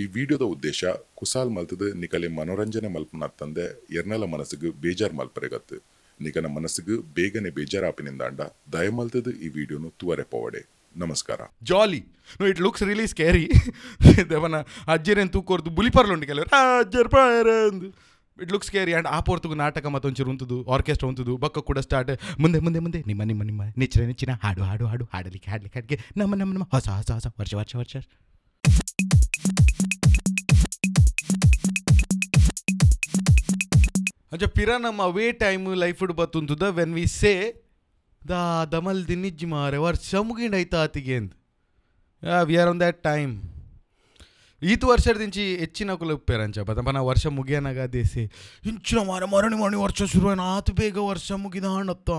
ಈ ವಿಡಿಯೋದ ಉದ್ದೇಶ ಕುಸಾಲ್ ಮಲ್ತದ ನಿಕಲೆ ಮನೋರಂಜನೆ ಮಲ್ಪನ ತಂದೆ ಎರ್ನಲ ಮನಸ್ಸಿಗೆ ಬೇಜಾರ್ ಮಲ್ಪರೆಗತ್ತು ನಿಕನ ಮನಸ್ಸಿಗೆ ಬೇಗನೆ ಬೇಜಾರ್ ದಯ ದಯಮಲ್ತದ ಈ ವಿಡಿಯೋನು ತುವರೆ ಪೋವಡೆ ನಮಸ್ಕಾರ jolly no it looks really scary ದೇವನ ಅಜ್ಜರೇನ್ ತೂಕೋರ್ದು ಬುಲಿಪರ್ಲುಂಡು ಕೆಲವರು ಅಜ್ಜರ್ ಪಾರಂದು ಇಟ್ ಲುಕ್ಸ್ ಕೇರಿ ಆ್ಯಂಡ್ ಆ ಪೋರ್ತುಗು ನಾಟಕ ಮತ್ತೊಂಚೂರು ಉಂತದು ಆರ್ಕೆಸ್ಟ್ರಾ ಉಂತದು ಬಕ್ಕ ಕೂಡ ಸ್ಟಾರ್ಟ್ ಮುಂದೆ ಮುಂದೆ ಮುಂದೆ ನಿಮ್ಮ ನಿಮ್ಮ ನಿಮ್ಮ ನೆಚ್ಚಿನ ನೆಚ್ಚಿನ ಹಾಡು ಹಾಡು ಹಾಡು ಹಾಡಲಿಕ್ಕೆ ಹಾಡಲಿಕ್ಕೆ ಹಾಡಲಿಕ್ಕೆ ನಮ್ಮ ನಮ್ಮ ನಮ್ಮ ಹೊಸ ಹೊಸ ಹೊಸ ವರ್ಷ ವರ್ಷ ವರ್ಷ अच्छा फिरा हम अवे टाइम लाइफ बतुंतुद वेन वी से ದ ದಮಲ್ ದಿನ್ನಿಜ್ಜಿ ಮಾರೆ ವರ್ಷ ಮುಗಿಂಡ್ ಆಯ್ತಾ ಆತಿಗೆ ಅಂದ್ we are on that time ಈತು ವರ್ಷದಿಂಚಿ ಹೆಚ್ಚಿನ ಕುಲಪ್ಪೇರಂಚ ಬದಪ್ಪ ನಾ ವರ್ಷ ಮುಗಿಯನಾಗ ದೇಸಿ ಇಂಚಿನ ಮಾರ ಮರಣಿ ಮರಣಿ ವರ್ಷ ಶುರುವೇನ ಆತು ಬೇಗ ವರ್ಷ ಮುಗಿದ ಅಣ್ಣತ್ತ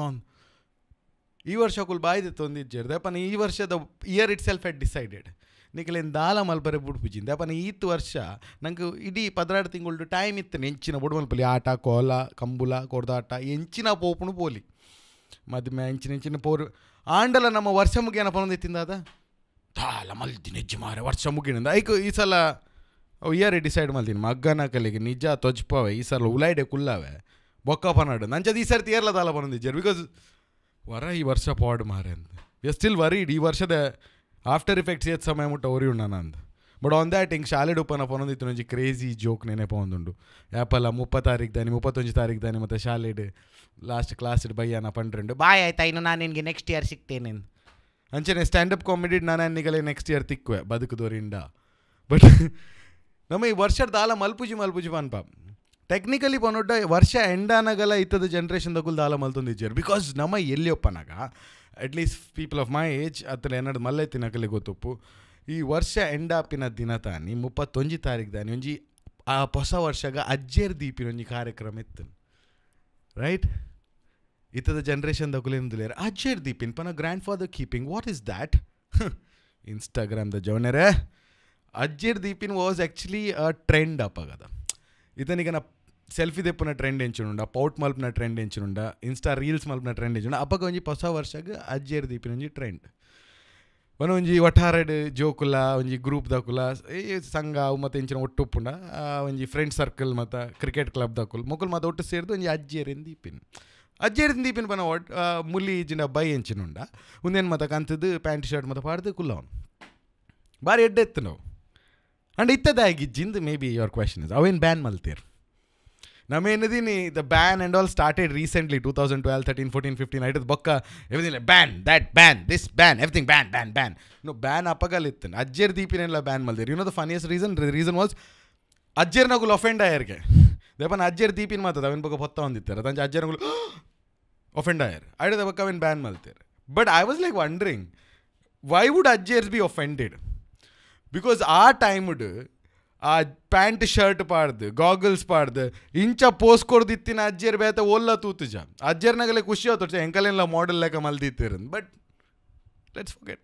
ಈ ವರ್ಷ ಕುಲ್ ಬಾಯ್ದೆ ತೊಂದಿಜ್ಜರ್ದೆ ಪನ ಈ ವರ್ಷದ year itself at decided ನಿಖಲೇನು ದಾಲ ಮಲ್ಪರೆ ಬುಡ್ಪುಜಿಂದ ಅಪ್ಪನ ಈತ್ ವರ್ಷ ನಂಗೆ ಇಡೀ ಪದ್ರಾಡು ತಿಂಗಳು ಟೈಮ್ ಇತ್ತೇನೆ ಎಂಚಿನ ಬುಡ್ಮಲ್ಪಲ್ಲಿ ಆಟ ಕೋಲ ಕಂಬುಲ ಕೊಡ್ದಾಟ ಎಂಚಿನ ಪೋಪುಣು ಪೋಲಿ ಮದುವೆ ಹೆಂಚಿನ ಹೆಂಚಿನ ಪೋರು ಆಂಡಲ ನಮ್ಮ ವರ್ಷ ಮುಗಿಯನ ಪನೊಂದಿತ್ತಿಂದ ಅದ ದಾಲ ಮಲ್ದಿನ ನೆಜ್ಜಿ ಮಾರೆ ವರ್ಷ ಮುಗಿನಿಂದ ಐಕು ಈ ಸಲ ಇಯರ್ ಡಿಸೈಡ್ ಮಾಡ್ತೀನಿ ಮಗ್ಗನ ಕಲಿಗೆ ನಿಜ ತೊಜ್ಪಾವೆ ಈ ಸಲ ಉಲಾಯ್ಡೆ ಕುಲ್ಲವೆ ಬೊಕ್ಕ ಪನಾಡು ನಂಚದು ಈ ಸರ್ತಿ ಏರ್ಲ ದಾಲ ಬಂದಿದ್ದಾರೆ ಬಿಕಾಸ್ ವರ ಈ ವರ್ಷ ಪಾಡ್ ಮಾರೆ ಅಂತ ವಿ ಸ್ಟಿಲ್ ಈ ವರ್ಷದ ಆಫ್ಟರ್ ಇಫೆಕ್ಟ್ಸ್ ಏತ್ ಸಮಯ ಮುಟ್ಟ ಓರಿ ఉన్నాను అంది బట్ ఆన్ దాట్ ఇంక షాలిడ్ ఉప్పన పొనంది ఇతను నుంచి క్రేజీ జోక్ నేనే పొందుండు యాపల ముప్ప తారీఖు దాని ముప్పత్తొంజు తారీఖು ಮತ್ತೆ ಶಾಲೆಡ್ ಲಾಸ್ಟ್ ಕ್ಲಾಸ್ ಬಯ್ಯ ನಾ ಪಂಡ್ರೆಂಡು ಬಾಯ್ ಆಯ್ತಾ ಇನ್ನು ನಾನು ನಿನಗೆ ನೆಕ್ಸ್ಟ್ ಇಯರ್ ಸಿಗ್ತೇನೆ ಅಂಚೆನೆ ಸ್ಟ್ಯಾಂಡಪ್ ಕಾಮಿಡಿ ನಾನು ಅನ್ನಿಗಲೇ ನೆಕ್ಸ್ಟ್ ಇಯರ್ ತಿಕ್ಕುವೆ ಬದುಕುದೋರಿಂದ ಬಟ್ ನಮ್ಮ ಈ ವರ್ಷದ ದಾಲ ಮಲ್ಪುಜಿ ಮಲ್ಪುಜಿ ಪನ್ಪ ಟೆಕ್ನಿಕಲಿ ಪನೊಡ್ಡ ವರ್ಷ ಎಂಡಾನಗಲ ಇತ್ತದ ಜನ್ರೇಷನ್ ದಗುಲ್ ದಾಲ ಮಲ್ತೊಂದಿಜ್ಜರು ಬಿಕಾಸ್ ನಮ್ಮ ಎಲ್ಲಿ at least people of my age ಅತ್ರ ಏನಾದ್ರು ಮಲ್ಲೆ ತಿನ್ನಕಲೆ ಗೊತ್ತಪ್ಪು ಈ ವರ್ಷ ಎಂಡಾಪಿನ ದಿನ ತಾನಿ ಮುಪ್ಪತ್ತೊಂಜಿ ತಾರೀಕು ದಾನಿ ಒಂಜಿ ಆ ಹೊಸ ವರ್ಷಗ ಅಜ್ಜೇರ್ ದೀಪಿನ ಒಂಜಿ ಕಾರ್ಯಕ್ರಮ ಇತ್ತು ರೈಟ್ ಇತದ ಜನ್ರೇಷನ್ ದಕುಲೇಮ್ದುಲೇರ್ ಅಜ್ಜೇರ್ ದೀಪಿನ್ ಪನ grandfather keeping what is that ಇನ್ಸ್ಟಾಗ್ರಾಮ್ದ ಜವನರೇ ಅಜ್ಜೇರ್ ದೀಪಿನ್ was actually a trend up ಆಗದ ನಾ ಸೆಲ್ಫಿ తెప్పున ಟ್ರೆಂಡ್ ఎంచునుండ ಪೌಟ್ ಮಲ್ಪನ ಟ್ರೆಂಡ್ ఎంచునుండ ಇನ್ಸ್ಟಾ ರೀಲ್ಸ್ ಮಲ್ಪನ ಟ್ರೆಂಡ್ ఎంచుండ ಅಪ್ಪ ಒಂಜಿ ಹೊಸ ವರ್ಷಕ್ಕೆ ಅಜ್ಜೇರು ದೀಪಿನಂಜಿ ಒಂಜಿ ಟ್ರೆಂಡ್ ಒನ ಒಂಜಿ ಒಟ್ಟಾರೆಡ್ ಜೋಕುಲ ಒಂಜಿ ಗ್ರೂಪ್ ದಕುಲ ಈ ಸಂಘ ಮತ್ತೆ ಇಂಚಿನ ಒಟ್ಟುಪ್ಪುಂಡ ಒಂಜಿ ಫ್ರೆಂಡ್ ಸರ್ಕಲ್ ಮತ್ತು ಕ್ರಿಕೆಟ್ ಕ್ಲಬ್ ದಕುಲ್ ಮುಕುಲ್ ಮತ್ತು ಒಟ್ಟು ಸೇರಿದು ಒಂಜಿ ಅಜ್ಜೇರಿನ ದೀಪಿನ ಅಜ್ಜೇರಿನ ದೀಪಿನ ಪನ ಒಟ್ ಮುಲಿ ಜಿನ ಬೈ ಎಂಚಿನುಂಡ ಒಂದೇನು ಕಂತದ್ದು ಪ್ಯಾಂಟ್ ಶರ್ಟ್ ಮತ್ತು ಪಾಡ್ದು ಕುಲ್ಲವನು ಭಾರಿ ಎಡ್ಡೆ ಎತ್ತು ನಾವು ಅಂಡ್ ಇತ್ತದಾಗಿ ಜಿಂದು maybe your question is ಅವೇನು ಬ್ಯಾನ್ ಮಲ್ತೀರು I mean, the ban and all started recently 2012, 13, 14, 15. I did bakka. Everything like ban, that ban, this ban, everything ban, ban, ban. No, ban apagalitan. Ajjer Deepin ban maldir. You know the funniest reason? The reason was Ajjer nagul offend ayerge. Depan Ajjer Deepin mata. Davin bakka potta onditter. Adan Ajjer nagul offend ayer. I did bakka win ban maldir. But I was like wondering, why would Ajjers be offended? Because our time ಆ pant shirt ಪಾಡ್ದು goggles ಪಾಡ್ದು ಇಂಚ pose ಕೊಡ್ದಿತ್ತಿನ ಅಜ್ಜರ್ ಬೇತ ಒಲ್ಲ ತೂತುಜ ಅಜ್ಜರ್ನಾಗಲೇ ಖುಷಿ ಆತೋಚ ಎಂಕಲೆಲ್ಲ model ಲೆಕ್ಕ ಮಲ್ದಿತ್ತಿರ but let's forget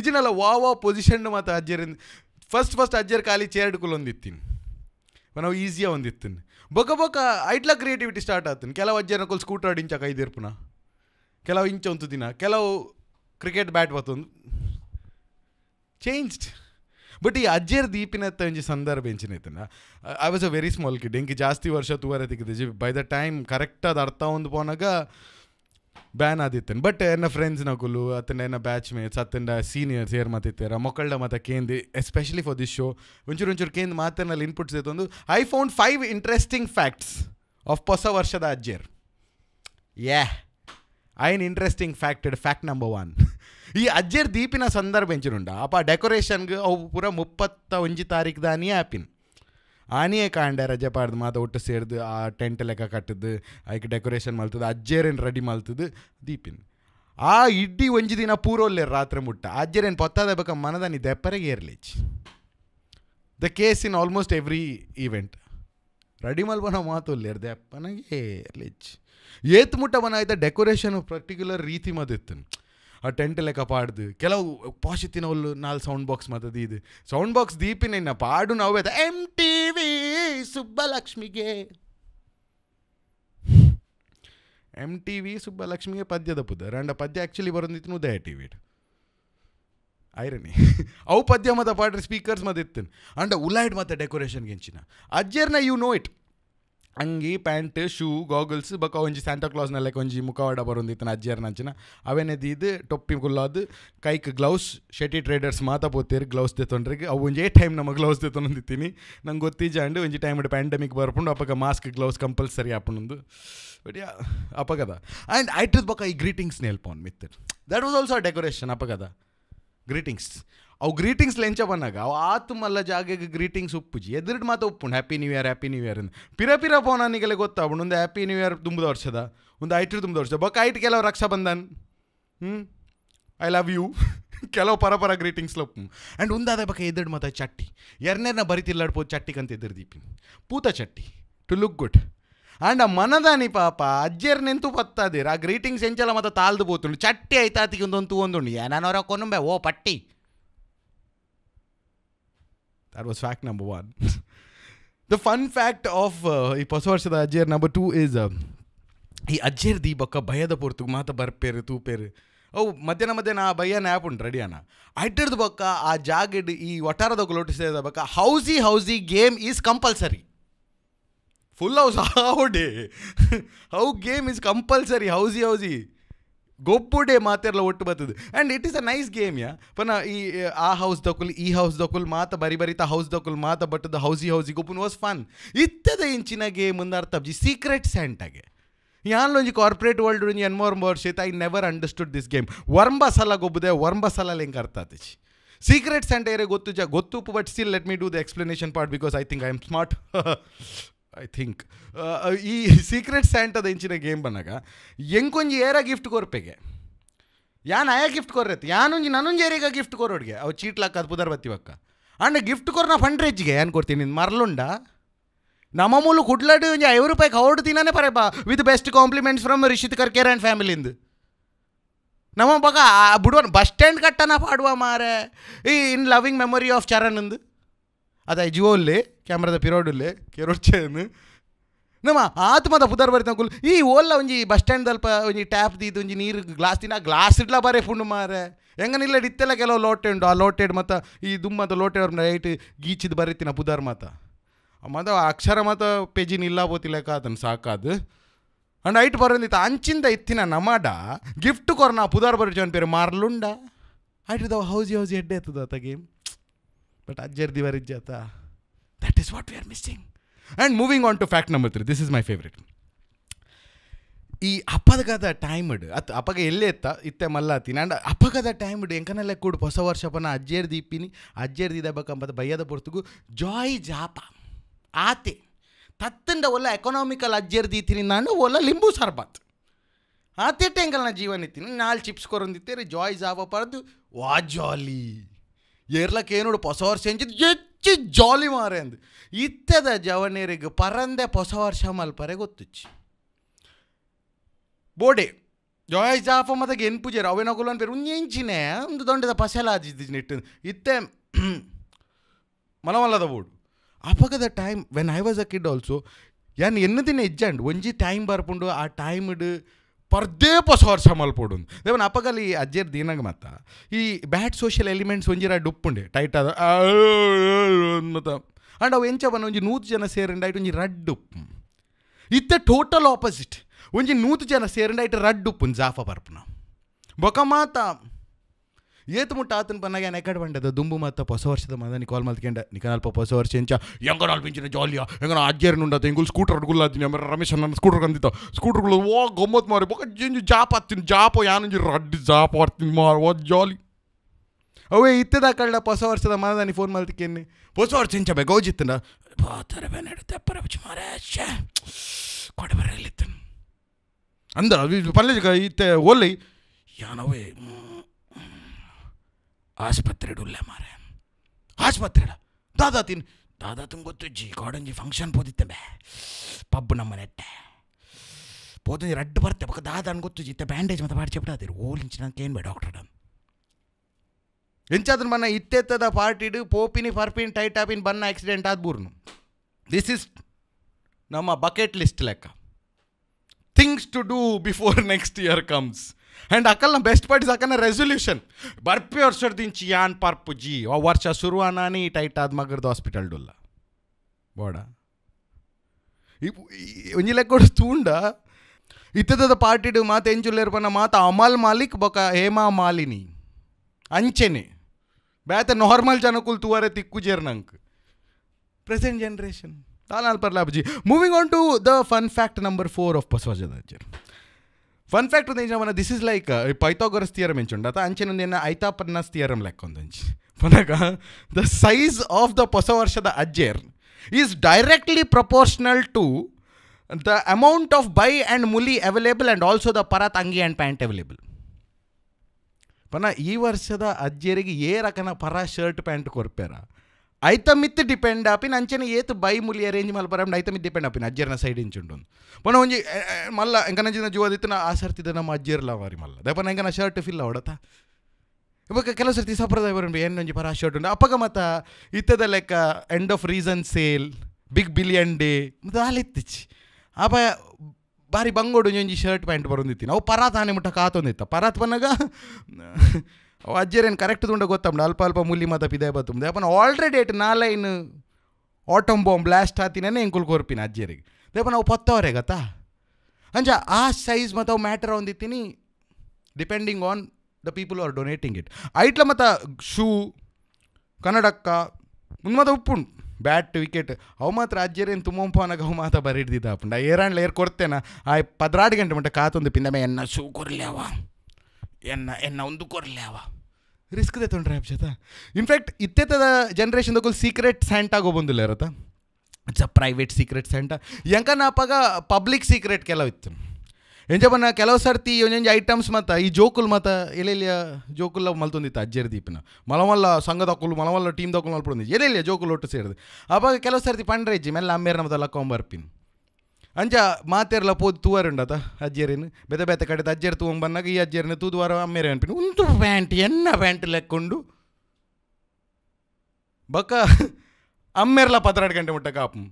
ಇಜಿನಲ್ಲ ವಾ ವಾ ಪೊಸಿಷನ್ ಮತ್ತು ಅಜ್ಜರಿಂದ ಫಸ್ಟ್ ಫಸ್ಟ್ ಅಜ್ಜರ್ ಖಾಲಿ ಚೇರ್ಡ್ ಕುಲೊಂದಿತ್ತೀನಿ ನಾವು ಈಸಿಯ ಒಂದಿತ್ತೀನಿ ಬೊಕ ಬೊಕ ಐಟ್ಲ ಕ್ರಿಯೇಟಿವಿಟಿ ಸ್ಟಾರ್ಟ್ ಆಗ್ತೀನಿ ಕೆಲವು ಅಜ್ಜಿಯರ್ನ ಕೊಲ್ ಸ್ಕೂಟರ್ ಇಂಚ ಕೈದಿರ್ಪುನ ಕೆಲವು ಇಂಚ ಒಂದು ದಿನ ಕೆಲವು ಕ್ರಿಕೆಟ್ ಬ್ಯಾಟ್ ಬತ್ತೊಂದು ಚೇಂಜ್ಡ್ ಬಟ್ ಈ ಅಜ್ಜೇರ್ ದೀಪಿನತ್ತ ಒಂಜಿ ಸಂದರ್ಭ ಎಂಚಿನ I was a very small kid ಎಂಕಿ ಜಾಸ್ತಿ ವರ್ಷ ತೂವರೆ ಜಿ ಬೈ ದ ಟೈಮ್ ಕರೆಕ್ಟ್ ಅದು ಅರ್ಥ ಒಂದು ಪೋನಾಗ ಬ್ಯಾನ್ ಆದಿತ್ತೇನೆ ಬಟ್ ಎನ್ನ ಫ್ರೆಂಡ್ಸ್ ನಕುಲು ಅತನ ಎನ್ನ ಬ್ಯಾಚ್ ಮೇಟ್ಸ್ ಸೀನಿಯರ್ಸ್ ಏರ್ ಮಾತಿತ್ತೀರ ಮಕ್ಕಳ ಮಾತ ಕೇಂದಿ ಎಸ್ಪೆಷಲಿ ಫಾರ್ ದಿಸ್ ಶೋ ಒಂಚೂರು ಒಂಚೂರು ಕೇಂದ್ ಮಾತಿನಲ್ಲಿ ಇನ್ಪುಟ್ಸ್ ಇತ್ತು I found five interesting facts of ಹೊಸ ವರ್ಷದ ಅಜ್ಜರ್ ಯಾ ಐನ್ ಇಂಟ್ರೆಸ್ಟಿಂಗ್ ಫ್ಯಾಕ್ಟೆಡ್ ಫ್ಯಾಕ್ಟ್ ನಂಬರ್ ಒನ್ ಈ ಅಜ್ಜರ್ ದೀಪಿನ ಸಂದರ್ಭ ಎಂಚಿನುಂಡ ಅಪ್ಪ ಡೆಕೋರೇಷನ್ಗೆ ಅವು ಪೂರ ಮುಪ್ಪತ್ತ ಒಂಜಿ ತಾರೀಕು ದಾನಿ ಆಪಿನ್ ಆನಿಯೇ ಕಾಂಡೆ ರಜೆ ಪಾಡ್ದು ಮಾತ ಒಟ್ಟು ಸೇರ್ದು ಆ ಟೆಂಟ್ ಲೆಕ್ಕ ಕಟ್ಟದು ಅದಕ್ಕೆ ಡೆಕೋರೇಷನ್ ಮಲ್ತದು ಅಜ್ಜೇರೇನು ರೆಡಿ ಮಲ್ತದು ದೀಪಿನ ಆ ಇಡ್ಡಿ ಒಂಜಿ ದಿನ ಪೂರೊಲ್ಲೇರು ರಾತ್ರಿ ಮುಟ್ಟ ಅಜ್ಜರೇನು ಪೊತ್ತಾದ ಬೇಕ ಮನದಾನಿ ದೆಪ್ಪರೆಗೆ ಏರ್ಲಿಚ್ the case in almost every event ready ಮಲ್ಬನ ಮಾತು ಒಲ್ಲೇರು ದೆಪ್ಪನಗೆ ಏರ್ಲಿಚ್ ಏತ್ ಮುಟ್ಟ ಬನ ಆಯ್ತಾ ಡೆಕೋರೇಷನ್ ಪರ್ಟಿಕ್ಯುಲರ್ ರೀತಿ ಮದಿತ್ತು ಆ ಟೆಂಟ್ ಲೆಕ್ಕ ಪಾಡ್ದು ಕೆಲವು ಪಾಶಿತ್ತಿನ ಒಲ್ಲು ನಾಲ್ ಸೌಂಡ್ ಬಾಕ್ಸ್ ಮತ್ತದು ಇದು ಸೌಂಡ್ ಬಾಕ್ಸ್ ದೀಪಿನ ಪಾಡು ನಾವು ಎಂ ಟಿ ವಿ ಸುಬ್ಬಲಕ್ಷ್ಮಿಗೆ ಎಮ್ ಟಿ ವಿ ಸುಬ್ಬಲಕ್ಷ್ಮಿಗೆ ಪದ್ಯದ ಪುದ ರಂಡ ಪದ್ಯ ಆ್ಯಕ್ಚುಲಿ ಬರೋದಿತ್ತು ಉದಯ ದಯ ಟಿ ವಿಟ್ ಐರನಿ ಅವು ಪದ್ಯ ಮತ್ತು ಪಾಡ್ರಿ ಸ್ಪೀಕರ್ಸ್ ಮತ್ತು ಇತ್ತೇನೆ ಅಂಡ ಉಲೈಟ್ ಮತ್ತೆ ಡೆಕೋರೇಷನ್ ಗಿಂಚಿನ ಅಜ್ಜರ್ನ ಯು ನೋ ಇಟ್ ಅಂಗಿ ಪ್ಯಾಂಟ್ ಶೂ ಗಾಗಲ್ಸ್ ಬಕ ಒಂಜಿ ಸ್ಯಾಂಟಾ ಕ್ಲಾಸ್ನಲ್ಲ ಒಂಜಿ ಮುಖವಾಡ ಬರೊಂದಿತ್ತನ ಅವೆನೆ ಅವೆನೆದೀದ್ ಟೊಪ್ಪಿ ಕುಲ್ಲಾದ್ ಕೈಕ್ ಗ್ಲೌಸ್ ಶೆಟ್ಟಿ ಟ್ರೇಡರ್ಸ್ ಮಾತ ಪೋತೇರು ಗ್ಲೌಸ್ ದೆತ್ತೊಂಡ್ರಿಗೆ ಅವು ಒಂಜೇ ಟೈಮ್ ನಮ್ಮ ಗ್ಲೌಸ್ ದೆತ್ತೊಂದಿತ್ತೀನಿ ನಂಗೆ ಗೊತ್ತಿಜಾಂಡ್ ಒಂಜಿ ಟೈಮ್ ಪ್ಯಾಂಡಮಿಕ್ ಬರ್ಪುಂಡು ಅಪ್ಪಗ ಮಾಸ್ಕ್ ಗ್ಲೌಸ್ ಕಂಪಲ್ಸರಿ ಆಪುಂಡು ಬಟ್ ಯಾ ಅಪಗದ ಆ್ಯಂಡ್ ಐಟ್ ಇಸ್ ಈ ಗ್ರೀಟಿಂಗ್ಸ್ ನೇಲ್ಪೋನ್ ಮಿತ್ ದಟ್ ವಾಸ್ ಆಲ್ಸೋ ಡೆಕೋರೇಷನ್ ಅಪಗದ ಗ್ರೀಟಿಂಗ್ಸ್ ಅವು ಗ್ರೀಟಿಂಗ್ಸ್ ಲೆಂಚ ಬಂದಾಗ ಅವು ಆತು ಮಲ್ಲ ಜಾಗಕ್ಕೆ ಗ್ರೀಟಿಂಗ್ಸ್ ಉಪ್ಪುಜಿ ಎದುರಿಡ್ ಮಾತು ಉಪ್ಪುಂಡು happy new year happy new year ಅಂತ ಪಿರ ಪಿರ ಫೋನ್ ನನಗೆಲ್ಲ ಗೊತ್ತಾಗ್ಬಿಡು ಒಂದು ಹ್ಯಾಪಿ ನ್ಯೂ ಇಯರ್ ತುಂಬ ವರ್ಷದ ಒಂದು ಐಟು ತುಂಬ ವರ್ಷದ ಬಕ್ ಐಟ್ ಕೆಲವು ರಕ್ಷಾ ಬಂಧನ್ ಹ್ಞೂ ಐ ಲವ್ ಯು ಕೆಲವು ಪರಪರ ಗ್ರೀಟಿಂಗ್ಸ್ ಲಪ್ಪು ಆ್ಯಂಡ್ ಒಂದಾದ ಬಕ ಎದುರು ಮಾತಾ ಚಟ್ಟಿ ಎರನೇರ್ನ ಬರಿತಿಲ್ಲಾಡ್ಬೋದು ಚಟ್ಟಿ ಕಂತ ಎದುರು ದೀಪಿನಿ ಪೂತ ಚಟ್ಟಿ ಟು ಲುಕ್ ಗುಡ್ ಆ್ಯಂಡ್ ಆ ಮನದಾನಿ ಪಾಪ ಅಜ್ಜರ್ ನಿಂತು ಪತ್ತಾದಿರ ಆ ಗ್ರೀಟಿಂಗ್ಸ್ ಎಂಚಲ ಮತ್ತೆ ತಾಳ್ದು ಪೋತುಂಡು ಚಟ್ಟಿ ಆಯ್ತಾತಿಗೆ ಒಂದೊಂದು ತೂ ಒಂದು ಅವ್ರ ಕೊನಂಬೆ ಓ ಪಟ್ಟಿ That was fact number one the fun fact of ಈ ಹೊಸ ವರ್ಷದ ಅಜ್ಜಿಯರ್ ನಂಬರ್ ಟೂ ಇಸ್ ಈ ಅಜ್ಜಿಯರ್ ದೀಪಕ್ಕ ಭಯದ ಪೊರ್ತು ಮಾತ ಬರ್ಪೇರು ತೂಪೇರು ಅವು ಮಧ್ಯಾಹ್ನ ಮಧ್ಯಾಹ್ನ ಆ ಬಯ್ಯನ ಆ್ಯಪ್ ಉಂಟು ರೆಡಿಯಾನ ಅಡ್ಡದ ಬಕ್ಕ ಆ ಜಾಗೆಡ್ ಈ ಒಟ್ಟಾರದ ಲೋಟಿಸಿದ ಬಕ್ಕ housie housie game is compulsory full house how day how game is compulsory housie housie ಗೊಬ್ಬುಡೆ ಮಾತೆಲ್ಲ ಒಟ್ಟು ಬರ್ತದೆ and it is a nice game yeah ಪನ ಈ ಆ ಹೌಸ್ ದಕುಲ್ ಈ ಹೌಸ್ ದಕುಲ್ ಮಾತ ಬರಿ ಬರಿತ ಹೌಸ್ ದಕುಲ್ ಮಾತ ಬಟ್ಟದ ಹೌಸಿ ಹೌಸಿ ಗೊಬ್ಬನ್ ವಾಸ್ ಫನ್ ಇತ್ತದ ಇಂಚಿನ ಗೇಮ್ ಒಂದು ಅರ್ಥ ಜಿ ಸೀಕ್ರೆಟ್ ಸ್ಯಾಂಟಾಗೆ ಯಾನ್ಲೊಂಜಿ ಕಾರ್ಪೊರೇಟ್ ವರ್ಲ್ಡ್ ಒಂಜಿ ಎನ್ಮೋರ್ ವರ್ಷ I never understood this game ವರ್ಮ ಸಲ ಗೊಬ್ಬದೆ ವರ್ಮ ಸಲ ಲಿಂಕ್ ಅರ್ಥ ಸೀಕ್ರೆಟ್ ಸ್ಯಾಂಟ್ ಏರೆ ಗೊತ್ತು ಜ ಗೊತ್ತು but still let me do the explanation part because I think I am smart I think uh, uh, ಈ ಸೀಕ್ರೆಟ್ ಅದು ಇಂಚಿನ ಗೇಮ್ ಬಂದಾಗ ಎಂಕೊಂಜಿ ಏರ ಗಿಫ್ಟ್ ಕೊರ್ಪೆಗೆ ಯಾನ್ ಆಯ ಗಿಫ್ಟ್ ಕೊರ್ರೈತೆ ಯಾನೊಂಜಿ ನಾನೊಂಜಿ ಏರಿಯಾಗ ಗಿಫ್ಟ್ ಕೊರೋಡ್ಗೆ ಅವು ಚೀಟ್ಲಾಕ ಅದು ಪುದರ್ ಪಕ್ಕ ಅಂಡ್ ಗಿಫ್ಟ್ ಕೊರ್ನ ಫಂಡ್ ರೇಜ್ಗೆ ಏನು ಕೊಡ್ತೀನಿ ನಿನ್ನ ಮರ್ಲುಂಡ ನಮ್ಮ ಮೂಲ ಕುಡ್ಲಾಡಿ ಒಂಜಿ ಐವತ್ತು ರೂಪಾಯಿಗೆ ಪರೇ ಬಾ with best compliments from Rishith Karkera and ಫ್ಯಾಮಿಲಿಂದು ನಮ್ಮ ಬಗ ಬುಡವನ್ ಬಸ್ ಸ್ಟ್ಯಾಂಡ್ ಕಟ್ಟನ ಪಾಡುವ ಮಾರೆ ಈ in loving memory of Charan അത് ಕ್ಯಾಮ್ರಾದ ക്യാമറ ಪಿರೋಡಿಲ್ಲೇ ಕೆರೊಡ್ಚೆನು ನಮ್ಮ ಆತ್ಮದ ಪುದರ್ ಕುಲ್ ಈ ಓಲ್ಲ ಒಂಜಿ ಬಸ್ ಸ್ಟ್ಯಾಂಡ್ ದಲ್ಪ ಒಂಜಿ ಟ್ಯಾಪ್ ದಿದ್ ಒಂಜಿ ನೀರು ಗ್ಲಾಸ್ ತಿನ್ನ ಗ್ಲಾಸ್ ಇಡ್ಲ ಬರೇ ಫುಂಡು ಮಾರೆ ಹೆಂಗನಿಲ್ಲ ಇತ್ತೆಲ್ಲ ಕೆಲವು ಲೋಟೆ ಉಂಡು ಆ ಲೋಟೆಡ್ ಮತ್ತು ಈ ದುಮ್ಮದ ಲೋಟೆ ಅವ್ರ ರೈಟ್ ಗೀಚಿದ್ ಬರೀತಿನ ಪುದರ್ ಮಾತ ಆ ಅಕ್ಷರ ಮತ್ತು ಪೇಜಿನ ಇಲ್ಲ ಬೋತಿಲ್ಲಕ ಅದನ್ನು ಸಾಕಾದು ಅಂಡ್ ಐಟ್ ಬರೋದಿತ್ತು ಅಂಚಿಂದ ಇತ್ತಿನ ನಮಡ ಗಿಫ್ಟ್ ಕೊರ್ನ ಪುದರ್ ಬರೀಚೋನ್ ಬೇರೆ ಮಾರ್ಲುಂಡ ಐಟ್ ವಿದ ಹೌಸಿ ಹೌಸಿ ಎಡ್ಡೆ ಆತದ ಆತ ಗೇಮ್ ಬಟ್ ಅಜ್ಜರ್ ದಿವರ್ Jata, that is what we are missing. And moving on to fact number three this is my favorite. ಈ ಅಪದಗದ ಟೈಮ್ಡ್ ಅತ್ ಅಪಗ ಎಲ್ಲೇ ಎತ್ತ ಇತ್ತೆ ಮಲ್ಲಾತೀನಿ ಆ್ಯಂಡ್ ಅಪಗದ ಟೈಮ್ಡ್ ಎಂಕನಲ್ಲೇ ಕೂಡ ಹೊಸ ವರ್ಷಪ್ಪನ ಅಜ್ಜೇರ್ ದೀಪಿನಿ ಅಜ್ಜೇರ್ ದೀದಬೇಕಂಬದ ಬಯ್ಯದ ಪೊರ್ತುಗು ಜಾಯ್ ಜಾಪ ಆತೆ ತತ್ತಂಡ ಒಲ್ಲ ಎಕನಾಮಿಕಲ್ ಅಜ್ಜೇರ್ ದೀತೀನಿ ನಾನು ಒಲ್ಲ ಲಿಂಬು ಸರ್ಬತ್ ಆತೆ ಟೆಂಕಲ್ನ ಜೀವನ ಇತ್ತೀನಿ ನಾಲ್ ಚಿಪ್ಸ್ ರೀ ಜಾಯ್ ಜಾಪ ಪಡೆದು ವಾ ಜಾಲಿ ಏರ್ಲಕ್ಕೇನೋಡು ಹೊಸ ವರ್ಷ ಎಂಚಿದ್ ಹೆಚ್ಚು ಜಾಲಿ ಮಾರೇಂದು ಇತ್ತದ ಜವನೀರಿಗೆ ಪರಂದೆ ಹೊಸ ವರ್ಷ ಮಲ್ಪರೆ ಗೊತ್ತಿಚ್ಚಿ ಬೋಡೆ ಜಾಯ್ ಜಾಫ ಮತಗೆ ಎನ್ ಪೂಜೆ ಅವೇನಗುಲನ್ ಪೇರು ಎಂಚಿನೇ ಒಂದು ದೊಂಡದ ಪಸೆಲ ಆಜಿದ್ದು ನೆಟ್ಟು ಇತ್ತೆ ಮಲಮಲ್ಲದ ಬೋಡು ಅಪಗದ time when I was a kid also ಯಾನ್ ಎನ್ನದಿನ ಇಜ್ಜಂಡು ಒಂಜಿ ಟೈಮ್ ಬರ್ಪುಂಡು ಆ ಟೈಮ್ಡ್ ಪರ್ದೇ ಪಸ್ ಹೊರ್ಸ ಮಲ್ಪೋಡು ದೇವನ ಅಪಗಲ್ ಈ ಅಜ್ಜರ್ ದೀನಾಗ ಮತ್ತ ಈ ಬ್ಯಾಡ್ ಸೋಷಿಯಲ್ ಎಲಿಮೆಂಟ್ಸ್ ಒಂಜಿರ ಡುಪ್ಪುಂಡೆ ಟೈಟ್ ಆದ ಮತ್ತ ಆಂಡ್ ಅವು ಎಂಚ ಬನ್ನ ಒಂಜಿ ನೂತು ಜನ ಸೇರಿಂದ ಐಟ್ ಒಂಜಿ ರಡ್ ಉಪ್ಪು ಇತ್ತೆ ಟೋಟಲ್ ಆಪೋಸಿಟ್ ಒಂಜಿ ನೂತು ಜನ ಸೇರಿಂದ ಐಟ್ ರಡ್ ಉಪ್ಪು ಜಾಫ ಬರ್ಪುನ ಬೊಕ ಮಾತ ಏತ್ ಮುಟ್ಟ ಆತನ ಪನ್ನಾಗ ಏನು ಎಕಡೆ ಬಂಡದ ದುಂಬು ಮತ್ತ ಹೊಸ ವರ್ಷದ ಮದ ನೀ ಕಾಲ್ ಮಲ್ಕೊಂಡೆ ನಿಕನಲ್ಪ ಹೊಸ ವರ್ಷ ಎಂಚ ಹೆಂಗ ನಾಲ್ ಪಿಂಚಿನ ಜಾಲಿಯ ಹೆಂಗ ಅಜ್ಜೇರ್ ನುಂಡತ ಹಿಂಗುಲ್ ಸ್ಕೂಟರ್ ಅಡ್ಗುಲ್ಲಾತೀನಿ ಆಮೇಲೆ ರಮೇಶ್ ನನ್ನ ಸ್ಕೂಟರ್ ಕಂದಿತ್ತು ಸ್ಕೂಟರ್ಗಳು ಓ ಗೊಮ್ಮತ್ ಮಾರಿ ಬೊಕ ಜಿಂಜು ಜಾಪ್ ಹತ್ತೀನಿ ಜಾಪ ಯಾನಂಜಿ ರಡ್ಡಿ ಜಾಪ ಆಡ್ತೀನಿ ಮಾರ ಓ ಜಾಲಿ ಅವೇ ಇತ್ತದ ಕಳ್ಳ ಹೊಸ ವರ್ಷದ ಮನದ ನೀ ಫೋನ್ ಮಾಡ್ತಿಕ್ಕೇನೆ ಹೊಸ ವರ್ಷ ಎಂಚ ಬೇ ಗೌಜಿತ್ತನ ಬಾತರ ಬೇ ನಡುತ್ತೆ ಪರಬಚ್ ಮಾರೇ ಕೊಡಬರಲ್ಲಿತ್ತನು ಅಂದ ಪಲ್ಲೆ ಇತ್ತೆ ಓಲಿ ಯಾನವೇ ಆಸ್ಪತ್ರೆಡುಲ್ಲ ಮಾರೆ ಆಸ್ಪತ್ರೆಡ ದಾದಾ ತಿನ್ ದಾದಾ ತುಂಬ ಗೊತ್ತಜ್ಜಿ ಕಾಡಂಜಿ ಫಂಕ್ಷನ್ ಪೋದಿತ್ತೆ ಬೇ ಪಬ್ ನಮ್ಮ ನೆಟ್ಟೆ ಪೋದಂಜಿ ರಡ್ಡು ಬರ್ತೆ ಬಕ ದಾದಾ ಅನ್ ಗೊತ್ತು ಇತ್ತೆ ಬ್ಯಾಂಡೇಜ್ ಮತ್ತೆ ಮಾಡಿ ಚೆಪ್ಪಿಡಾದಿರು ಓಲಿಂಚಿನಂತ ಏನು ಬೇ ಡಾಕ್ಟರ್ ಎಂಚಾದ್ರೂ ಮನ ಇತ್ತೆತ್ತದ ಪಾರ್ಟಿಡು ಪೋಪಿನಿ ಪರ್ಪಿನ್ ಟೈಟ್ ಆಪಿನ್ ಬನ್ನ ಆಕ್ಸಿಡೆಂಟ್ ಆದ್ಬೂರ್ನು ದಿಸ್ ಇಸ್ ನಮ್ಮ ಬಕೆಟ್ ಲಿಸ್ಟ್ ಲೆಕ್ಕ things to do before next year comes and అక్కడ బెస్ట్ పార్ట్ ఇస్ అక్కడ ರೆಸೊಲ್ಯೂಷನ್ ಬರ್ಪಿ ವರ್ಷದಿಂಚಿ ಯಾನ್ ಪರ್ಪುಜಿ ಆ ವರ್ಷ ಶುರುವಾನಾನಿ ಟೈಟ್ ಆದ ಮಗರ್ದು ಹಾಸ್ಪಿಟಲ್ ಡುಲ್ಲ ಬೋಡ ಒಂಜಿಲೆ ಕೊಡು ತೂಂಡ ಇತ್ತದ ಪಾರ್ಟಿಡು ಮಾತ ಎಂಜುಲ್ಲೇರ್ಪನ ಮಾತ ಅಮಲ್ ಮಾಲಿಕ್ ಬೊಕ ಹೇಮಾ ಮಾಲಿನಿ ಅಂಚೆನೆ ಬೇತೆ ನಾರ್ಮಲ್ ಜನಕುಲ್ ತೂವರೆ ತಿಕ್ಕುಜೇರ್ ನಂಕ್ ಪ್ರೆಸೆಂಟ್ ಜನರೇಷನ್ ತಾನಾಲ್ ಪರ್ಲಾಬ್ಜಿ moving on to the fun fact number four of ಬಸವಜದಾಜರ್ ಫನ್ ಫ್ಯಾಕ್ಟ್ ಒಂದು ಏನು this is like Pythagoras theorem ಎಂಚುಂಡ ಅಂಚಿನೊಂದೇನ ಐತಾಪರ್ನಾಸ್ ಥಿಯರಮ್ ಲೆಕ್ಕ ಒಂದಂಚಿ ಪೊನಗ ದ ಸೈಜ್ ಆಫ್ ದ ಹೊಸ ವರ್ಷದ ಅಜ್ಜೇರ್ is directly proportional to the amount of ಬೈ ಆ್ಯಂಡ್ ಮುಲಿ ಅವೈಲೇಬಲ್ ಆ್ಯಂಡ್ ಆಲ್ಸೋ ದ ಪರಾತ್ ಅಂಗಿ ಆ್ಯಂಡ್ ಪ್ಯಾಂಟ್ ಅವೈಲೇಬಲ್ ಪನ ಈ ವರ್ಷದ ಅಜ್ಜಿಯರಿಗೆ ಏ ರಕನ ಪರ ಶರ್ಟ್ ಪ್ಯಾಂಟ್ ಕೊರ್ಪ್ಯಾರ ಐತಮಿತ್ ಡಿಪೆಂಡ್ ಆಪಿನ ಅಂಚನೆ ಏತ್ ಬೈ ಮುಲಿ ಅರೇಂಜ್ ಮಲ್ಪರಂಡ್ ಐತಮಿತ್ ಡಿಪೆಂಡ್ ಆಪಿನ ಅಜ್ಜರ್ನ ಸೈಡ್ ಇಂಚುಂಡು ಪಣ ಒಂಜಿ ಮಲ್ಲ ಎಂಕನಂಚಿನ ಜುವದಿತ್ತಿನ ಆ ಸರ್ತಿದ ನಮ್ಮ ಅಜ್ಜರ್ಲ ಮಾರಿ ಮಲ್ಲ ದಪನ ಎಂಕನ ಶರ್ಟ್ ಫಿಲ್ ಅವಡತ ಇವಾಗ ಕೆಲವು ಸರ್ತಿ ಸಂಪ್ರದಾಯ ಬರಂಬಿ ಏನೊಂಜಿ ಪರ ಶರ್ಟ್ ಉಂಡು ಅಪ್ಪಗ ಮತ ಇತ್ತದ ಲೆಕ್ಕ end of season sale big billion day ಮತ್ತು ಅಲ್ಲಿತ್ತಿಚ್ಚಿ ಅಪ್ಪ ಬಾರಿ ಬಂಗೋಡು ಒಂಜಿ ಶರ್ಟ್ ಪ್ಯಾಂಟ್ ಬರೋದಿತ್ತೀನಿ ಅವು ಪರಾತ್ ಆನೆ ಮುಟ್ಟ ಕಾತೊಂದಿತ್ತ ಪರಾತ್ ಬನ್ನಾಗ ಅಜ್ಜರೇನು ಕರೆಕ್ಟ್ದುಂಡ ಗೊತ್ತಂಬ ಅಲ್ಪ ಅಲ್ಪ ಮುಲ್ಲಿ ಮತ ಪಿದಾಯ ಬತ್ತುಂಬುದು ಅಪ್ಪನ ಆಲ್ರೆಡಿ ಏಟ್ ನಾಲೈನ್ ಆಟಮ್ ಬಾಂಬ್ ಬ್ಲಾಸ್ಟ್ ಹಾತಿನೇ ಎಂಕುಲ್ ಕೊರ್ಪಿನ ಅಜ್ಜರಿಗೆ ದೇಪ ನಾವು ಪತ್ತವರೆ ಗೊತ್ತಾ ಅಂಜ ಆ ಸೈಜ್ ಮತ್ತು ಅವು ಮ್ಯಾಟರ್ ಒಂದಿತ್ತೀನಿ depending on the people are donating it ಐಟ್ಲ ಮತ್ತು ಶೂ ಕನ್ನಡಕ್ಕ ಮುಂದೆ ಮತ್ತು ಉಪ್ಪುಂಡು ಬ್ಯಾಟ್ ವಿಕೆಟ್ ಅವು ಮಾತ್ರ ಅಜ್ಜರೇನು ತುಮ್ಮಂಪವನಾಗ ಅವು ಮಾತ್ರ ಬರಿಡ್ದಿದ್ದ ಅಪ್ಪುಂಡ ಏರಾಣ್ಲ ಏರ್ ಕೊಡ್ತೇನೆ ಆ ಪದ್ರಾಡು ಗಂಟೆ ಮಟ್ಟ ಕಾತೊಂದು ಪಿಂದಮೆ ಎನ್ನ ಶೂ ಕೊರ್ಲಿ ಅವ ಎನ್ನ ಎನ್ನ ಒಂದು ಕೊರ್ಲೇವ ರಿಸ್ಕ್ ತೊಂದ್ರೆ ಅಪ್ಷತ ಇನ್ಫ್ಯಾಕ್ಟ್ ಇತ್ತೆತ್ತದ ಜನ್ರೇಷನ್ದಾಗೂ ಸೀಕ್ರೆಟ್ ಸ್ಯಾಂಟ್ ಆಗೋ ಬಂದಿಲ್ಲ ಇರತ್ತ it's a private secret Santa ಯಂಕನ ನಾಪಾಗ ಪಬ್ಲಿಕ್ ಸೀಕ್ರೆಟ್ ಕೆಲವು ಇತ್ತು ಎಂಜಪ್ಪನ ಕೆಲವು ಸರ್ತಿ ಒಂಜೊಂಜಿ ಐಟಮ್ಸ್ ಮತ್ತು ಈ ಜೋಕುಲ್ ಮತ್ತು ಎಲೆಲಿಯ ಜೋಕುಲ್ಲ ಮಲ್ತೊಂದಿತ್ತು ಅಜ್ಜರ್ ದೀಪಿನ ಮಲಮಲ್ಲ ಸಂಘದ ಮಲವಲ್ಲ ಮಲಮಲ್ಲ ಟೀಮ್ ತಕೊಲು ಮಲ್ಪೊಂದಿತ್ತು ಎಲೆಲಿಯ ಜೋಕುಲ್ ಒಟ್ಟು ಸೇರಿದೆ ಅವಾಗ ಕೆಲವು ಸರ್ತಿ ಇಜ್ಜಿ ಮೆಲ್ಲ ಅಮ್ಮೇರ್ ನಮ್ಮದೆಲ್ಲ ಕೊಂಬರ್ಪಿನ್ ಅಂಚ ಮಾತೆರ್ಲ ಪೋದು ತೂವರುಂಡು ಅದ ಅಜ್ಜೇರಿನ ಬೆತೆ ಬೆತೆ ಕಡೆ ಅಜ್ಜೇರು ತೂವಂ ಬಂದಾಗ ಈ ತೂದು ವಾರ ಅಮ್ಮೇರೆ ಅನ್ಪಿನ ಉಂತು ಪ್ಯಾಂಟ್ ಎನ್ನ ಪ್ಯಾಂಟ್ ಲೆಕ್ಕೊಂಡು ಬಕ ಅಮ್ಮೆರ್ಲ ಪದ್ರಾಡು ಗಂಟೆ ಮುಟ್ಟ ಕಾಪು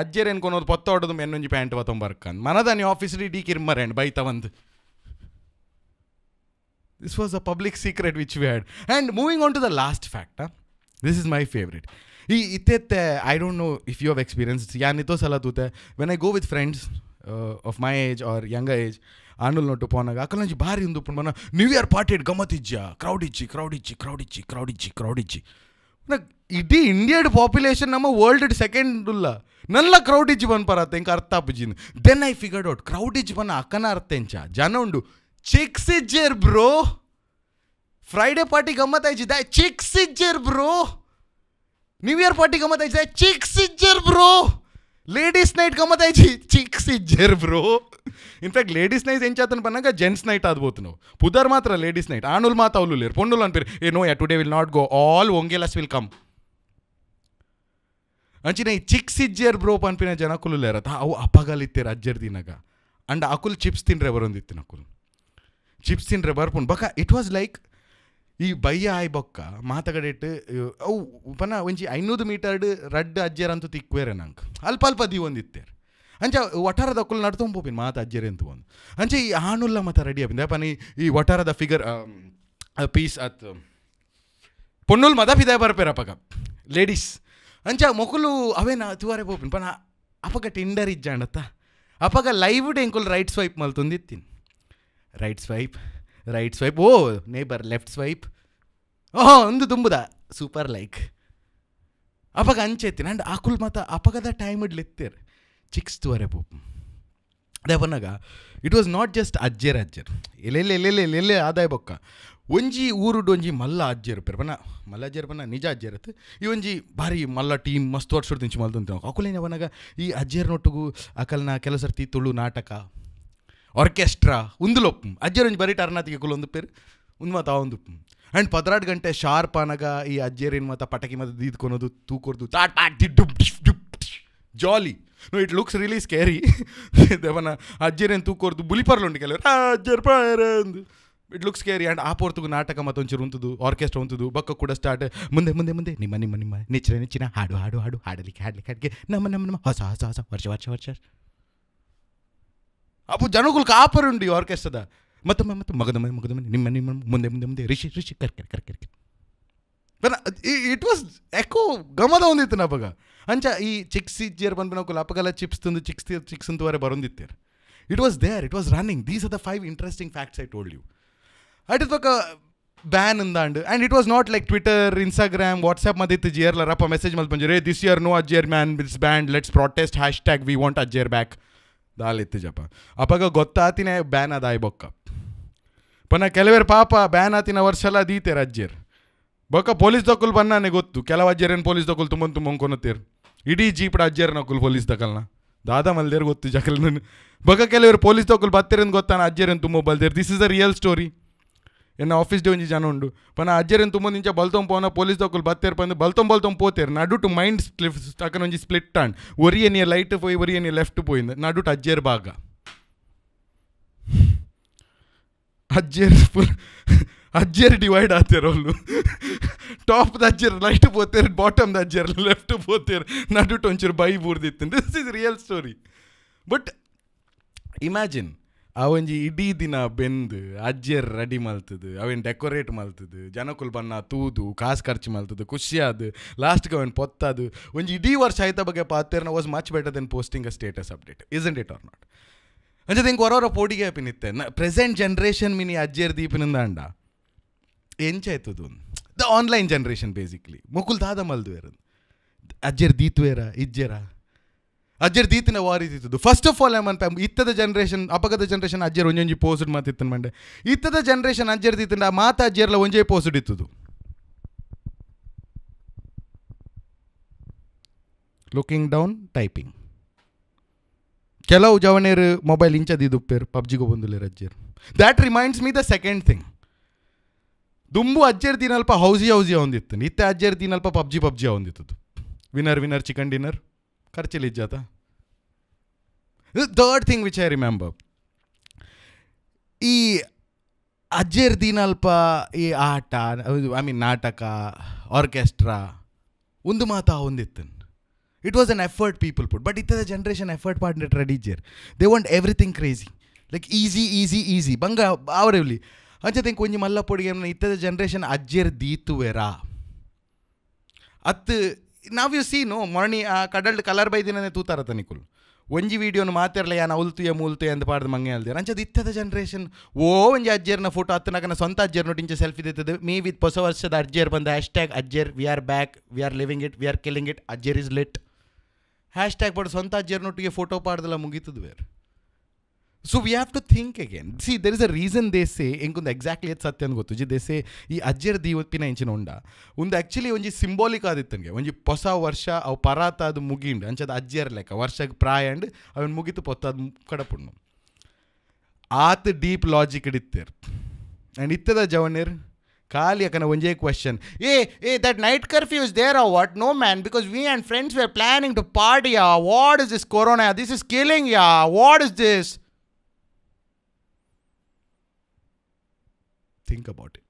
ಅಜ್ಜೇರು ಎನ್ಕೊನೋದು ಪೊತ್ತ ಹೊಡೆದು ಎನ್ನೊಂಜಿ ಪ್ಯಾಂಟ್ ಬರ್ಕನ್ ಮನದಾನಿ ಆಫೀಸ್ ಡಿ ಕಿರ್ಮರೆಂಡ್ ಬೈತ ಒಂದು this was a public secret which we had and moving on to the last fact this is my favourite ಈ ಇತ್ತೆ I don't know if you have experience ಯಾನ್ ಇತೋ ಸಲ ತೂತೆ when I go with friends of my age are young age ಆಂಡೂಲ್ ನೋಟು ಪೋನಾಗ ಅಕ್ಕಲಂಜಿ ಭಾರಿ ಒಂದು ಪುಣ್ಣ ನ್ಯೂ ಇಯರ್ ಪಾರ್ಟಿ ಗಮತ್ ಇಜ್ಜ ಕ್ರೌಡ್ ಇಜ್ಜಿ ಕ್ರೌಡ್ ಇಜ್ಜಿ ಕ್ರೌಡ್ ಇಜ್ಜಿ ಕ್ರೌಡ್ ಇಜ್ಜಿ ಕ್ರೌಡ್ ಇಜ್ಜಿ ಇಡೀ ಇಂಡಿಯಾಡ್ ಪಾಪ್ಯುಲೇಷನ್ ನಮ್ಮ ವರ್ಲ್ಡ್ ಸೆಕೆಂಡ್ ಉಲ್ಲ ನಲ್ಲ ಕ್ರೌಡ್ ಇಜ್ಜಿ ಬನ್ಪರತ್ತೆ ಹಿಂಗೆ ಅರ್ಥ ಬುಜಿನ್ then I figured out crowd ಇಜ್ ಬನ್ನ ಅಕ್ಕನ ಅರ್ಥೆಂಚ ಜನ ಉಂಡು ಚಿಕ್ಸ್ ಇಜ್ಜೇರ್ ಬ್ರೋ ಫ್ರೈಡೇ ಪಾರ್ಟಿ ಗಮ್ಮತ್ ಆಯ್ಜಿದ್ದ ಚಿಕ್ಸ್ ಇಜ್ಜೇರ್ ಬ್ರೋ న్యూ ఇయర్ పార్టీ గమ్మత్ అయితే చిక్స్ ఇచ్చారు బ్రో లేడీస్ నైట్ గమ్మత్ అయితే చిక్స్ ఇచ్చారు బ్రో ఇన్ఫాక్ట్ లేడీస్ నైట్ ఏం చేతను పన్నాక జెంట్స్ నైట్ ఆదిపోతున్నావు పుదర్ మాత్రం లేడీస్ నైట్ ఆనులు మా అవులు లేరు పొండులు అని పేరు ఏ no yeah today will not go all ఒంగేలస్ విల్ కమ్ అంచిన ఈ చిక్స్ ఇచ్చారు బ్రో పంపిన జనకులు లేరు అవు అప్పగలిత్తారు అజ్జర్ తినక అండ్ అకులు చిప్స్ తిండ్రె ఎవరు తిత్తిన అకులు చిప్స్ తిండ్రె బర్పున్ బకా ఇట్ వాజ్ లైక్ ಈ ഈ ബയ്യായ ಮಾತಗಡೆ ಮಾತಗಡೆಟ್ ಅವು ಪನ ಒಂಜಿ ಐನೂರು ಮೀಟರ್ಡ್ ರಡ್ಡ್ ಅಜ್ಜೆರ್ ಅಂತೂ ತಿಕ್ವೇರೆ ನಂಗೆ ಅಲ್ಪ ಅಲ್ಪ ದಿ ಒಂದಿತ್ತೇರ್ ಅಂಚ ವಟಾರದ ಕುಲ್ ನಡ್ತೊಂಬೋಪಿನ ಮಾತ ಅಜ್ಜೆರೆ ಅಂತ ಒಂದು ಅಂಚೆ ಈ ಆಣುಲ್ಲ ಮತ ರೆಡಿ ಆಪಿಂದ ಪನ ಈ ವಟಾರದ ಫಿಗರ್ ಪೀಸ್ ಅತ್ ಪೊಣ್ಣುಲ್ ಮದ ಪಿದಾಯ ಬರ್ಪೇರ ಅಪ್ಪಗ ಲೇಡೀಸ್ ಅಂಚ ಮೊಕುಲು ಅವೇನ ತುವಾರೆ ಪೋಪಿನ ಪನ ಅಪಗ ಟಿಂಡರ್ ಇಜ್ಜಾಂಡತ್ತ ಅಪಗ ಲೈವ್ ಡೇ ರೈಟ್ ಸ್ವೈಪ್ ಮಲ್ತೊಂದಿತ್ತೀನಿ ರೈಟ್ ಸ್ವೈಪ್ ರೈಟ್ ಸ್ವೈಪ್ ಓ ನೇಬರ್ ಲೆಫ್ಟ್ ಸ್ವೈಪ್ ಓಹೋ ಒಂದು ತುಂಬುದ ಸೂಪರ್ ಲೈಕ್ ಅವಾಗ ಅಂಚೆತ್ತಿನ ಆ್ಯಂಡ್ ಆಕುಲ್ ಮಾತ ಅಪಗದ ಟೈಮ್ ಇಡ್ಲಿತ್ತೀರ್ ಚಿಕ್ಸ್ ತುವರೆ ಪೂಪ್ ಅದೇ ಬನ್ನಾಗ ಇಟ್ ವಾಸ್ ನಾಟ್ ಜಸ್ಟ್ ಅಜ್ಜರ್ ಅಜ್ಜರ್ ಎಲ್ಲೆಲ್ಲಿ ಎಲ್ಲೆಲ್ಲಿ ಎಲ್ಲೆಲ್ಲೇ ಆದಾಯ ಬೊಕ್ಕ ಒಂಜಿ ಊರುಡು ಒಂಜಿ ಮಲ್ಲ ಅಜ್ಜರು ಪೇರ್ ಮಲ್ಲ ಅಜ್ಜರ್ ಬನ್ನ ನಿಜ ಅಜ್ಜಿ ಇತ್ತು ಈ ಒಂಜಿ ಭಾರಿ ಮಲ್ಲ ಟೀಮ್ ಮಸ್ತ್ ವರ್ಷದ ತಿಂಚು ಮಲ್ದು ಅಕುಲೇನ ಬನ್ನಾಗ ಈ ಅಜ್ಜರ್ ನೊಟ್ಟಿಗೂ ಅಕಲ್ನ ಕೆಲಸರ್ತಿ ಸರ್ತಿ ತುಳು ನಾಟಕ ಆರ್ಕೆಸ್ಟ್ರಾ ಉಂದುಲೊಪ್ಪು ಅಜ್ಜೇರಿನ ಬರೀಟ್ ಅರ್ನಾತಿಗೆ ಕುಲೊಂದು ಪೇರು ಉಂದು ಮಾತ ಆವೊಂದುಪ್ಪು ಆ್ಯಂಡ್ ಪದ್ರಾಟ್ ಗಂಟೆ ಶಾರ್ಪ್ ಆನಗ ಈ ಅಜ್ಜೇರಿನ ಮಾತ ಪಟಕಿ ಮಾತ ದೀದ್ಕೊನೋದು ತೂಕೊರ್ದು ತಾಟ್ ಪಾಟ್ ಡಿಪ್ jolly no it looks really scary ದೇವನ ಅಜ್ಜೇರೇನು ತೂಕೊರ್ದು ಬುಲಿಪರ್ಲುಂಡು ಕೆಲವರು ಅಜ್ಜರ್ ಪಾರಂದು ಇಟ್ ಲುಕ್ಸ್ ಕೇರಿ ಆ್ಯಂಡ್ ಆ ಪೋರ್ತುಗು ನಾಟಕ ಮತ್ತೊಂಚೂರು ಉಂತುದು ಆರ್ಕೆಸ್ಟ್ರಾ ಉಂತುದು ಬಕ್ಕ ಕೂಡ ಸ್ಟಾರ್ಟ್ ಮುಂದೆ ಮುಂದೆ ಮುಂದೆ ನಿಮ್ಮ ನಿಮ್ಮ ನಿಮ್ಮ ನೆಚ್ಚಿನ ನೆಚ್ಚಿನ ಹಾಡು ಹಾಡು ಹಾಡು ಹಾಡಲಿಕ್ಕೆ ಹಾಡಲಿಕ್ಕೆ ಹಾಡಿಗೆ ನಮ್ಮ ನಮ್ಮ ನಮ್ಮ ಹೊಸ ಹೊಸ ಹೊಸ ವರ್ಷ ವರ್ಷ ವರ್ಷ ಅವು ಜನಗಳು ಕಾಪರುಂಡಿ ಆರ್ಕೆಸ್ಟ್ರಾದ ಮತ್ತು ಮತ್ತು ಮಗದ ಮನೆ ಮಗದ ಮನೆ ನಿಮ್ಮ ನಿಮ್ಮ ಮುಂದೆ ಮುಂದೆ ಮುಂದೆ ರಿಷಿ ರಿಷಿ ಕರ್ಕರಿ ಕರ್ಕರಿ ಇಟ್ ವಾಸ್ ಯಾಕೋ ಗಮದ ಒಂದಿತ್ತು ನವಾಗ ಅಂಚ ಈ ಚಿಕ್ಸ್ ಇಜ್ಜಿಯರ್ ಬಂದು ನಾವು ಲಪಗಲ ಚಿಪ್ಸ್ ತಂದು ಚಿಕ್ಸ್ ಚಿಕ್ಸ್ ಅಂತವರೆ ಬರೋಂದಿತ್ತೇರು it was there it was running these are the five interesting facts I told you at is ಬಕ ಬ್ಯಾನ್ ಅಂದಾಂಡು and it was not like Twitter Instagram WhatsApp ಮದಿತ್ತು ಜಿಯರ್ಲರಪ್ಪ ಮೆಸೇಜ್ ಮಲ್ಪಂಜು ರೇ ದಿಸ್ ಇಯರ್ ನೋ ಅಜ್ಜಿಯರ್ man bits band let's protest hashtag we want ಅಜ್ಜಿಯರ್ back ದಾಲಿತ್ತು ಜಪ ಅಪಗ ಗೊತ್ತಾತಿನೇ ಬ್ಯಾನ್ ಅದಾಯ್ ಬೊಕ್ಕ ಪನ ಕೆಲವೇರ್ ಪಾಪ ಬ್ಯಾನ್ ಆತಿನ ವರ್ಷಲ ದೀತೆ ರಜ್ಜೇರ್ ಬೊಕ್ಕ ಪೊಲೀಸ್ ದಕ್ಕುಲ್ ಬನ್ನಾನೆ ಗೊತ್ತು ಕೆಲವು ಅಜ್ಜೇರೇನು ಪೊಲೀಸ್ ದಕ್ಕುಲ್ ತುಂಬ ತುಂಬ ಕೊನತ್ತೀರ್ ಇಡೀ ಜೀಪ್ಡ ಅಜ್ಜೇರ್ ನಕುಲ್ ಪೊಲೀಸ್ ದಕಲ್ನ ದಾದಾ ಮಲ್ದೇರ್ ಗೊತ್ತು ಜಕಲ್ ಬೊಕ್ಕ ಕೆಲವರು ಪೊಲೀಸ್ ದಕ್ಕುಲ್ ಬತ್ತಿರೇನು ಗೊತ್ತಾನ ಅಜ್ಜೇರೇನು ತುಂಬ ಬಲ್ದೇರ್ this is a real story ಎನ್ನ ಆಫೀಸ್ ಡೇ ಒಂಜಿ ಜನ ಉಂಡು ಪನ ಅಜ್ಜೆರೆನ್ ತುಂಬೊಂದಿಂಚ ಬಲ್ತೊಂದು ಪೋನ ಪೊಲೀಸ್ ದೊಕ್ಕಲು ಬತ್ತೇರ್ ಪಂದು ಬಲ್ತೊಂದು ಬಲ್ತೊಂದು ಪೋತೇರ್ ನಡುಟು ಮೈಂಡ್ ಸ್ಲಿಫ್ ಅಕನ ಒಂಜಿ ಸ್ಪ್ಲಿಟ್ ಆಂಡ್ ಒರಿಯ ನೀ ಲೈಟ್ ಪೋಯಿ ಒರಿಯ ನೀ ಲೆಫ್ಟ್ ಪೋಯಿಂದ ನಡುಟು ಅಜ್ಜೇರ್ ಭಾಗ ಅಜ್ಜೇರ್ ಫುಲ್ ಅಜ್ಜೇರ್ ಡಿವೈಡ್ ಆತೇರ್ ಅವಳು ಟಾಪ್ ದ ಅಜ್ಜೇರ್ ಲೈಟ್ ಪೋತೇರ್ ಬಾಟಮ್ ದ ಅಜ್ಜೇರ್ ಲೆಫ್ಟ್ ಪೋತೇರ್ ನಡುಟು ಒಂಚೂರು ಬೈ ಬೂರ್ದಿತ್ತು this is real story but imagine ಅವೊಂಜಿ ಇಡೀ ದಿನ ಬೆಂದು ಅಜ್ಜೆ ರೆಡಿ ಮಲ್ತದು ಅವೇನು ಡೆಕೋರೇಟ್ ಮಲ್ತದು ಜನಕುಲ್ ಬಣ್ಣ ತೂದು ಕಾಸು ಖರ್ಚು ಮಲ್ತದು ಲಾಸ್ಟ್ ಲಾಸ್ಟ್ಗೆ ಅವನು ಪೊತ್ತದು ಒಂಜಿ ಇಡೀ ವರ್ಷ ಆಯ್ತ ಬಗ್ಗೆ ಪಾತೇರ್ನ was much better then posting a status update is it are not ಅಂಚೆ ಹಿಂಗೆ ಹೊರವರ ಪೋಡಿಗೆ ನ ಪ್ರೆಸೆಂಟ್ ಜನ್ರೇಷನ್ ಮಿನಿ ಅಜ್ಜೆರ್ ದೀಪಿನಿಂದ ಅಂಡ ಎಂಚಾಯ್ತದು ದ ಆನ್ಲೈನ್ ಜನ್ರೇಷನ್ ಬೇಸಿಕ್ಲಿ ಮುಕುಲ್ ದಾದ ಮಲ್ದು ಅಜ್ಜರ್ ದೀತ್ವೇರ ಇಜ್ಜೆರ ಅಜ್ಜರ್ ದೀತಿನ ವಾರಿ ಫಸ್ಟ್ ಆಫ್ ಆಲ್ ಏಮಂತ ಇತ್ತದ ಜನರೇಷನ್ ಅಪಗದ ಜನರೇಷನ್ ಅಜ್ಜರ್ ಒಂಜೊಂಜಿ ಪೋಸ್ಡ್ ಮಾತಿತ್ತು ಮಂಡೆ ಇತ್ತದ ಜನರೇಷನ್ ಅಜ್ಜರ್ ಆ ಮಾತ ಅಜ್ಜರ್ಲ ಒಂಜೇ ಪೋಸ್ಟ್ ಇತ್ತದು ಲುಕಿಂಗ್ ಡೌನ್ ಟೈಪಿಂಗ್ ಕೆಲವು ಜವನೇರು ಮೊಬೈಲ್ ಪಬ್ಜಿ ಪಬ್ಜಿಗೂ ಬಂದುಲೇರು ಅಜ್ಜರ್ that reminds me the second thing ದುಂಬು ಅಜ್ಜರ್ ದಿನಲ್ಪ ಹೌಸಿ ಹೌಸಿ ಹೊಂದಿತ್ತು ಇತ್ತೆ ಅಜ್ಜರ್ ದಿನಲ್ಪ ಪಬ್ಜಿ ಪಬ್ಜಿ ಹೊಂದಿತ್ತು ವಿನರ್ ವಿನರ್ ಚಿಕನ್ ಡಿನ್ನರ್ खर्च लिज third thing which I remember ಈ ಅಜ್ಜರ್ ದೀನಲ್ಪ ಈ ಆಟ ಐ ಮೀನ್ ನಾಟಕ ಆರ್ಕೆಸ್ಟ್ರಾ ಒಂದು ಮಾತು ಹೊಂದಿತ್ತು it was an effort people put but ಇತ್ತದ ಜನ್ರೇಷನ್ ಎಫರ್ಟ್ ರೆಡಿ ಇಜ್ಜರ್ they want everything crazy like easy easy easy ಬಂಗ ಅವರವ್ಲಿ ಅಂಚೆ ಕೊಂಚ ಮಲ್ಲ ಪೊಡಿಗೆ ಇತ್ತದ ಜನ್ರೇಷನ್ ಅಜ್ಜರ್ ದೀತುವೆರಾ ಅತ್ತು ನಾವ್ ಯು ಸೀನು ಮೊರಣಿ ಆ ಕಡಲ್ ಕಲರ್ ಬೈದಿನೇ ತೂತಾರತ ನಿಕುಲ್ ಒಂಜಿ ವೀಡಿಯೋನು ಮಾತಿರಲ ಯಾನ ಉಲ್ತುಯ ಮೂಲ್ತುಯ ಅಂತ ಪಾಡ್ದು ಮಂಗೆ ಅಲ್ದೆ ಅಂಚದು ಇತ್ತದ ಜನ್ರೇಷನ್ ಓ ಒಂಜಿ ಅಜ್ಜರ್ನ ಫೋಟೋ ಅತ್ತನಕನ ಸ್ವಂತ ಅಜ್ಜರ್ ನೋಟಿಂಚ ಸೆಲ್ಫಿ ದಿತ್ತದು ಮೇ ವಿತ್ ಹೊಸ ವರ್ಷದ ಅಜ್ಜರ್ ಬಂದ ಹ್ಯಾಶ್ ಟ್ಯಾಗ್ ಅಜ್ಜರ್ we are back we are living it we are killing it ಅಜ್ಜರ್ is lit hashtag but ಸ್ವಂತ ಅಜ್ಜರ್ ನೋಟಿಗೆ ಫೋಟೋ ಪಾಡ್ದಲ್ಲ ಮುಗೀತದ ಬೇರೆ so we have to think again see there is a reason ದೇಸೆ ಹೆಂಗೊಂದು ಎಕ್ಸಾಕ್ಟ್ಲಿ ಎತ್ ಸತ್ಯ ಅಂತ ಗೊತ್ತು ಜಿ ದೇಸೆ ಈ ಅಜ್ಜರ ದೀವತ್ತಿನ ಇಂಚಿನ ಉಂಡ ಒಂದು ಆ್ಯಕ್ಚುಲಿ ಒಂಜಿ ಸಿಂಬಾಲಿಕ್ ಆದಿತ್ತನ್ಗೆ ಒಂಜಿ ಹೊಸ ವರ್ಷ ಅವು ಪರಾತ ಅದು ಮುಗಿಂಡು ಅಂಚದ ಅಜ್ಜರ್ ಲೆಕ್ಕ ವರ್ಷಕ್ಕೆ ಪ್ರಾಯ ಅಂಡ್ ಅವನು ಮುಗಿತು ಪೊತ್ತದು ಕಡಪುಣ್ಣು ಆತ್ ಡೀಪ್ ಲಾಜಿಕ್ ಇಡಿತ್ತೇರ್ ಆ್ಯಂಡ್ ಇತ್ತದ ಜವನೇರ್ ಖಾಲಿ ಯಾಕಂದ್ರೆ ಒಂಜೇ ಕ್ವಶನ್ ಏ ಏ that night curfew is there ah what no man because we and friends were planning to party yeah what is this corona this is killing yeah what is this think about it.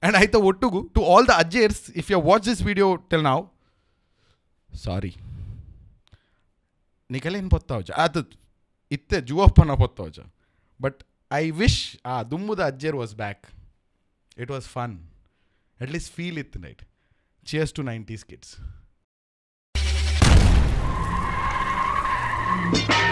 And I the Ottugu, to all the Ajers, if you watch this video till now, sorry. ನಿಕಲೇನು ಪೊತ್ತಾವಜ ಅದು ಇತ್ತೆ ಜುವಪ್ಪನ ಪೊತ್ತಾವಜ but I wish ಆ ದುಮ್ಮುದ ಅಜ್ಜರ್ was back it was fun at least feel ಇತ್ night cheers to nineties kids